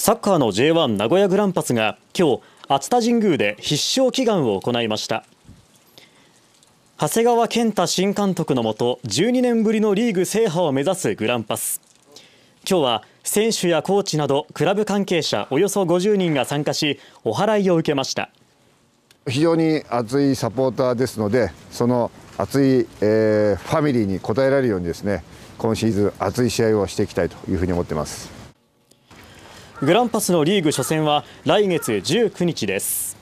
サッカーの J1 名古屋グランパスが今日熱田神宮で必勝祈願を行いました長谷川健太新監督のもと12年ぶりのリーグ制覇を目指すグランパス今日は選手やコーチなどクラブ関係者およそ50人が参加しお祓いを受けました非常に熱いサポーターですのでその熱い、えー、ファミリーに応えられるようにですね今シーズン熱い試合をしていきたいというふうに思っていますグランパスのリーグ初戦は来月19日です。